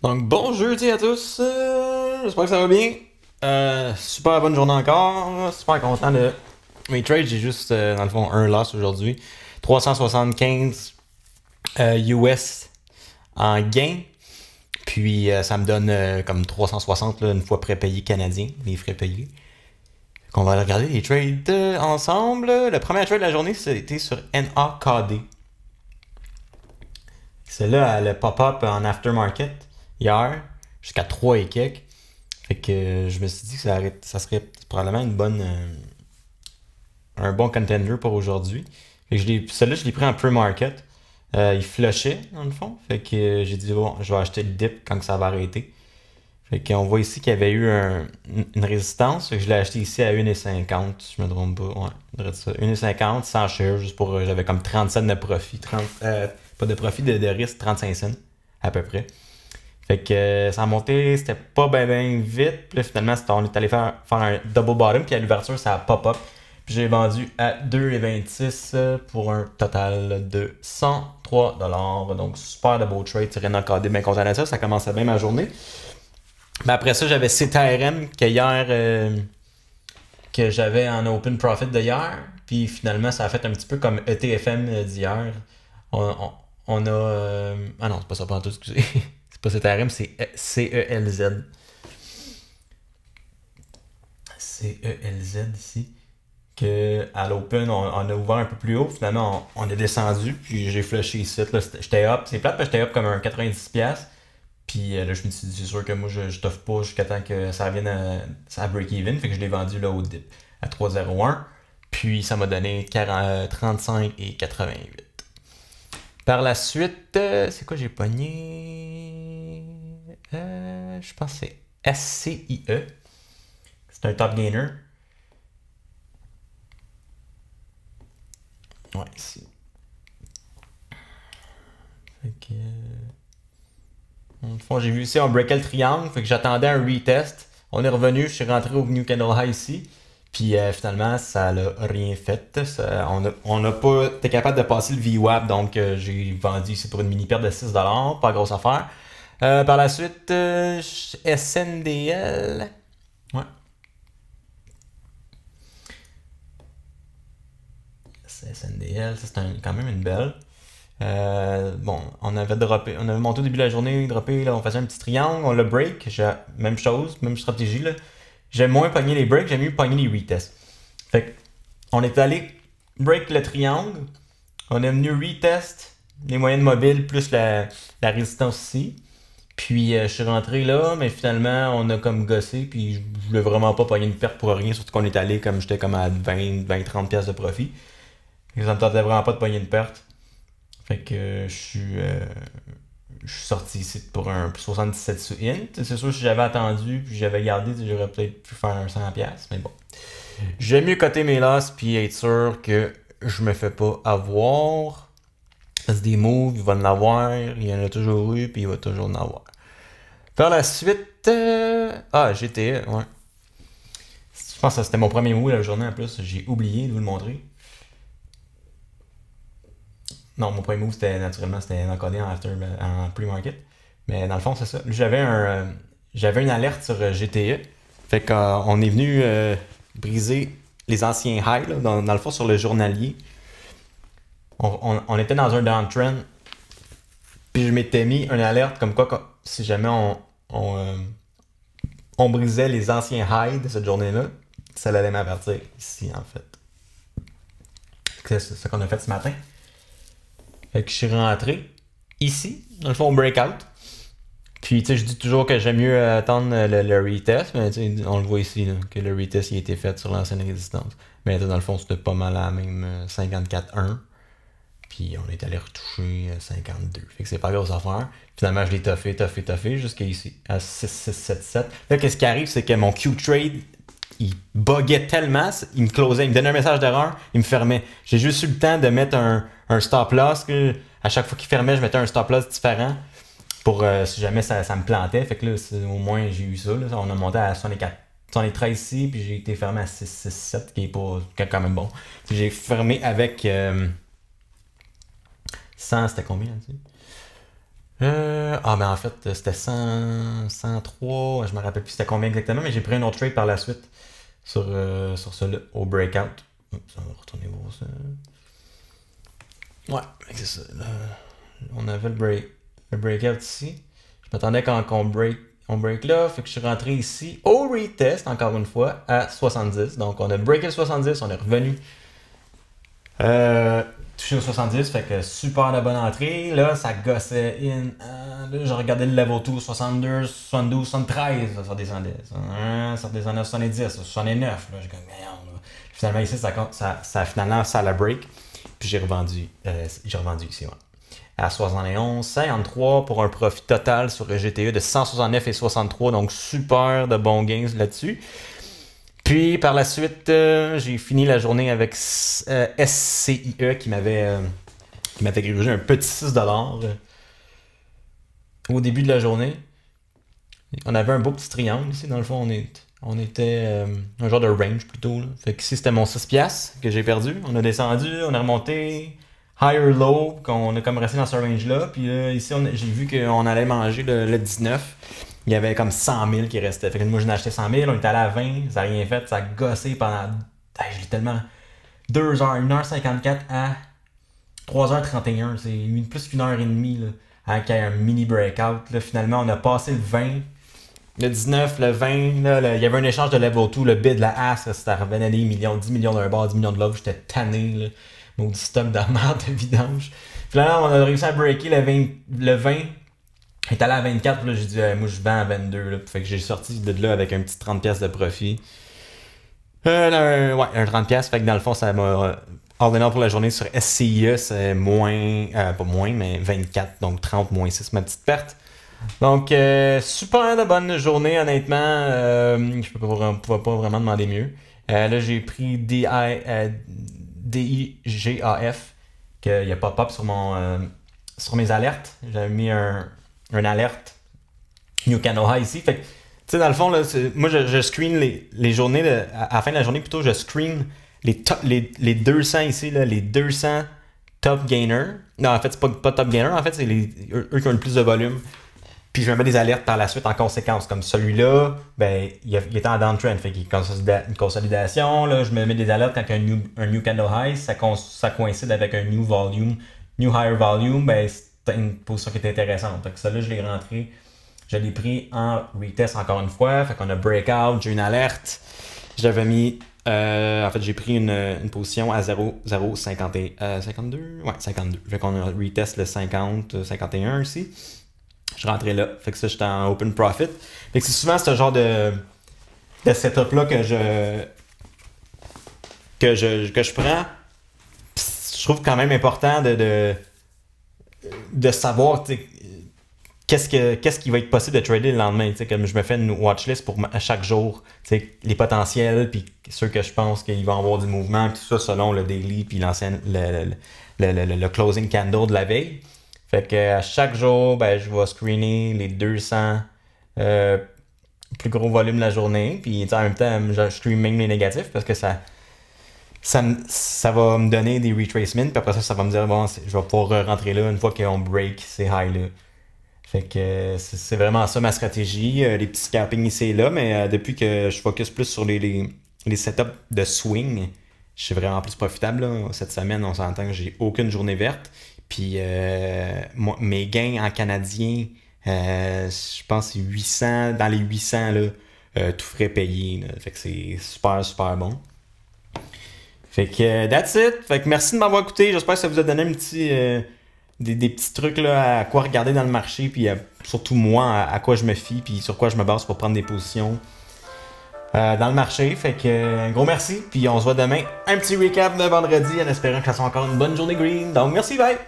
Donc bonjour à tous, euh, j'espère que ça va bien. Euh, super bonne journée encore, super content de mes trades. J'ai juste euh, dans le fond un loss aujourd'hui, 375 US en gain. Puis ça me donne comme 360 une fois prépayé canadien, les frais payés. on va regarder les trades ensemble. Le premier trade de la journée c'était sur NAKD. C'est là le pop-up en aftermarket hier, jusqu'à 3 et quelques. Fait que euh, je me suis dit que ça, ça serait probablement une bonne, euh, un bon contender pour aujourd'hui. Celui-là, je l'ai pris en pre-market. Euh, il flushait, dans le fond. Fait que j'ai dit, bon, je vais acheter le dip quand ça va arrêter. Fait qu'on voit ici qu'il y avait eu une résistance. que je l'ai acheté ici à 1,50, je me trompe pas. Ouais, 1,50, sans cher, juste pour. J'avais comme 30 cents de profit. pas de profit, de, de risque, 35 cents, à peu près. Fait que euh, ça a monté, c'était pas bien ben vite. Puis là, finalement, on est allé faire, un double bottom, puis à l'ouverture, ça a pop-up. Puis j'ai vendu à 2,26 euh, pour un total de 103 Donc super de beau trade, rien encadré, bien content de ça. Ça commençait bien ma journée. Mais après ça, j'avais CTRM que hier, euh, que j'avais en open profit d'hier. Puis finalement, ça a fait un petit peu comme ETFM d'hier. On, a. ah non, c'est pas ça, pas tout, excusez. C'est pas c'est e, c e z C-E-L-Z ici. Que à l'open, on, a ouvert un peu plus haut. Finalement, on, est descendu, puis j'ai flushé. ici. J'étais up. C'est plate j'étais up comme un 90$. Puis euh, là, je me suis dit, c'est sûr que moi, je, je t'offre pas jusqu'à temps que ça revienne à, break-even. Fait que je l'ai vendu là au dip à 3,01. Puis ça m'a donné 40, 35 euh, et 88. Par la suite, euh, c'est quoi j'ai pogné euh, Je pense que c'est SCIE. C'est un top gainer. Ouais, ici. Euh, j'ai vu ici, un break le triangle. Fait que j'attendais un retest. On est revenu, je suis rentré au New Candle High ici. Puis euh, finalement, ça n'a rien fait. on n'a pas été capable de passer le VWAP, donc euh, j'ai vendu c'est pour une mini perte de 6$, pas grosse affaire. Euh, par la suite, SNDL. Ouais. SNDL, ça c'est quand même une belle. bon, on avait droppé, on avait monté au début de la journée, droppé, on faisait un petit triangle, on le break, même chose, même stratégie, là. J'aime moins pogner les breaks, j'aime mieux pogner les retests. Fait on est allé break le triangle, on est venu retest les moyennes mobiles plus la, résistance ici. Puis euh, je suis rentré là, mais finalement on a comme gossé, puis je voulais vraiment pas pogner une perte pour rien, surtout qu'on est allé comme j'étais comme à 20, 20 30 pièces de profit. Et ça me tentait vraiment pas de pogner une perte. Fait que euh, je suis euh, je suis sorti ici pour un 77 sous int. C'est sûr, si j'avais attendu puis j'avais gardé, j'aurais peut-être pu faire un 100$, mais bon. J'aime mieux coter mes losses puis être sûr que je me fais pas avoir. Parce des moves, il va en avoir, il y en a toujours eu puis il va toujours en avoir. Par la suite, euh, ah, GTA, ouais. Je pense que c'était mon premier move la journée en plus, j'ai oublié de vous le montrer. Non, mon premier move, c'était naturellement, c'était encodé en, after, ben, en pre-market. Mais dans le fond, c'est ça. J'avais un, euh, j'avais une alerte sur euh, GTE. Fait qu'on euh, est venu briser les anciens highs, dans, le fond, sur le journalier. On, était dans un downtrend. Puis je m'étais mis une alerte comme quoi, si jamais on, on, brisait les anciens highs de cette journée-là, ça allait m'avertir ici, en fait. C'est ce qu'on a fait ce matin. Fait que je suis rentré ici, dans le fond, breakout. Puis, tu sais, je dis toujours que j'aime mieux attendre le, retest, mais on le voit ici, que le retest il a été fait sur l'ancienne résistance. Mais dans le fond, c'était pas mal à la même 54.1. Euh, Puis on est allé retoucher 52. Euh, fait que c'est pas grosse affaire. Finalement, je l'ai toffé, toffé, toffé jusqu'à ici, à 7. Là, qu'est-ce qui arrive, c'est que mon Q-Trade, il buguait tellement, il me closait, il me donnait un message d'erreur, il me fermait. J'ai juste eu le temps de mettre un, un stop loss. Que à chaque fois qu'il fermait, je mettais un stop loss différent pour euh, si jamais ça, ça, me plantait. Fait que là, au moins, j'ai eu ça, là. On a monté à 113 ici, puis j'ai été fermé à 6, 6, 7, qui est, pas, quand même bon. J'ai fermé avec 100, euh, c'était combien? Tu euh, ah, mais ben, en fait, c'était 100, 103, je me rappelle plus c'était combien exactement, mais j'ai pris un autre trade par la suite sur, sur celui au breakout. on va retourner voir ça. Ouais, c'est ça. on avait le, break, le breakout ici. Je m'attendais quand on break, on break là, fait que je suis rentré ici au retest, encore une fois, à 70. Donc on a breaké le 70, on est revenu euh, touché au 70, fait que super la bonne entrée. Là, ça gossait in. Euh, je regardais le level 2, 62, 72, 73, ça descendait. Hein, ça, descendait à 70, 69. Là, comme, merde. Finalement, ici, ça, ça, ça, finalement, ça la break. Puis j'ai revendu, euh, j'ai revendu ici, À 71, 53 pour un profit total sur le GTE de 169 et 63, donc super de bons gains là-dessus. Puis par la suite, euh, j'ai fini la journée avec SCIE euh, qui m'avait un petit 6 dollars au début de la journée. On avait un beau petit triangle ici dans le fond, on est on était euh, un genre de range plutôt. Là. Fait que ici, c'était mon 6$ que j'ai perdu. On a descendu, on a remonté higher low, qu'on a comme resté dans ce range-là. Puis là, ici, j'ai vu qu'on allait manger le, 19. Il y avait comme 100 000 qui restaient. Fait que moi, j'en achetais 100 000, on est allé à 20, ça n'a rien fait, ça a gossé pendant. je l'ai tellement. 2 h 1h54 à 3h31. C'est plus qu'une heure et demie là, ait un mini breakout. Là, finalement, on a passé le 20 le 19, le 20, là, il y avait un échange de level 2, le bid, la as, c'était revenait des millions, 10 millions d'un bord, 10 millions de l'autre, j'étais tanné, là. Maudit stop de de vidange. Finalement, on a réussi à breaker le 20, le 20 il est allé à 24, puis là, j'ai dit, euh, moi, je vends à 22, Fait que j'ai sorti de là avec un petit 30 pièces de profit. Euh, un, ouais, un 30 pièces. Fait que dans le fond, ça m'a euh, ordonnant pour la journée sur SCIE, c'est moins, pas moins, mais 24, donc 30 moins 6, ma petite perte. Donc, euh, super de bonne journée, honnêtement. Euh, je ne pouvais pas vraiment demander mieux. Euh, là, j'ai pris D-I-G-A-F, a pop sur, mon, sur mes alertes. J'avais mis un, une alerte New Canoha ici. Fait tu sais, dans le fond, moi, je, screen les, journées, à, la fin de la journée, plutôt, je screen les, les, 200 ici, là, les 200 top gainers. Non, en fait, c'est pas, pas top gainers, en fait, c'est eux qui ont le plus de volume. Puis je me mets des alertes par la suite en conséquence. Comme celui-là, ben, il, est en downtrend, fait qu'il une consolidation. Là, je me mets des alertes quand il y a un new, un candle high, ça, coïncide avec un new volume, new higher volume, ben, c'est une position qui est intéressante. Donc ça, là, je l'ai rentré, je l'ai pris en retest encore une fois. Fait qu'on a breakout, j'ai une alerte. J'avais mis, euh, en fait, j'ai pris une, position à 0, 0 52, ouais, 52. Fait qu'on a retest le 50, 51 euh, ici je rentrais là. Fait que ça, j'étais en open profit. Fait que c'est souvent ce genre de, de setup-là que je, que je que je prends. je trouve quand même important de, de, savoir qu'est-ce qu'est-ce qui va être possible de trader le lendemain. je me fais une watchlist pour chaque jour, les potentiels, puis ceux que je pense qu'il va y avoir du mouvement, puis tout ça selon le daily, puis le, closing candle de la veille. Fait que à chaque jour, ben, je vais screener les 200 euh, plus gros volumes de la journée. Puis en même temps, je stream même les négatifs parce que ça, ça, va me donner des retracements. Puis après ça, ça va me dire, bon, je vais pouvoir rentrer là une fois qu'on break ces highs-là. Fait que c'est vraiment ça ma stratégie. Euh, les petits scalping ici et là, mais euh, depuis que je focus plus sur les, setups de swing, je suis vraiment plus profitable. Cette semaine, on s'entend que j'ai aucune journée verte. Puis euh, mes gains en canadien, euh, je pense c'est 800, dans les 800, là, euh, tout frais payé. Fait que c'est super, super bon. Fait que that's it. Fait que merci de m'avoir écouté. J'espère que ça vous a donné un petit, des, petits trucs à quoi regarder dans le marché, puis surtout moi, à, quoi je me fie, puis sur quoi je me base pour prendre des positions. dans le marché. Fait que un gros merci. Puis on se voit demain. Un petit recap de vendredi en espérant que ça soit encore une bonne journée green. Donc merci, bye!